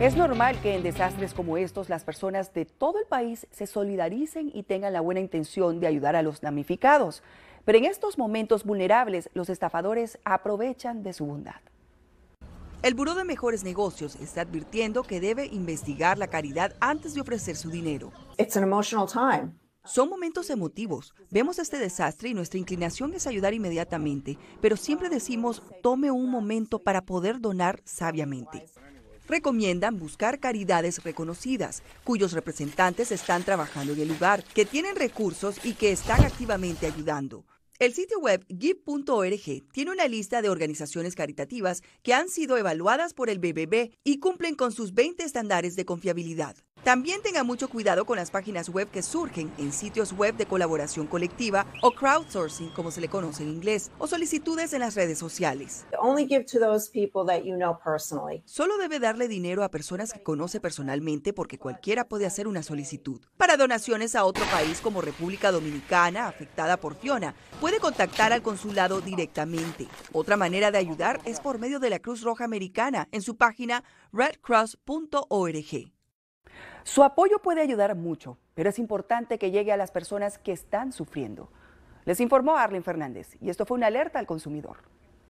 Es normal que en desastres como estos las personas de todo el país se solidaricen y tengan la buena intención de ayudar a los damnificados, pero en estos momentos vulnerables los estafadores aprovechan de su bondad. El Buró de Mejores Negocios está advirtiendo que debe investigar la caridad antes de ofrecer su dinero. emotional time. Son momentos emotivos. Vemos este desastre y nuestra inclinación es ayudar inmediatamente, pero siempre decimos, tome un momento para poder donar sabiamente recomiendan buscar caridades reconocidas, cuyos representantes están trabajando en el lugar, que tienen recursos y que están activamente ayudando. El sitio web give.org tiene una lista de organizaciones caritativas que han sido evaluadas por el BBB y cumplen con sus 20 estándares de confiabilidad. También tenga mucho cuidado con las páginas web que surgen en sitios web de colaboración colectiva o crowdsourcing, como se le conoce en inglés, o solicitudes en las redes sociales. Solo debe darle dinero a personas que conoce personalmente porque cualquiera puede hacer una solicitud. Para donaciones a otro país como República Dominicana, afectada por Fiona, puede contactar al consulado directamente. Otra manera de ayudar es por medio de la Cruz Roja Americana en su página redcross.org. Su apoyo puede ayudar mucho, pero es importante que llegue a las personas que están sufriendo. Les informó Arlen Fernández y esto fue una alerta al consumidor.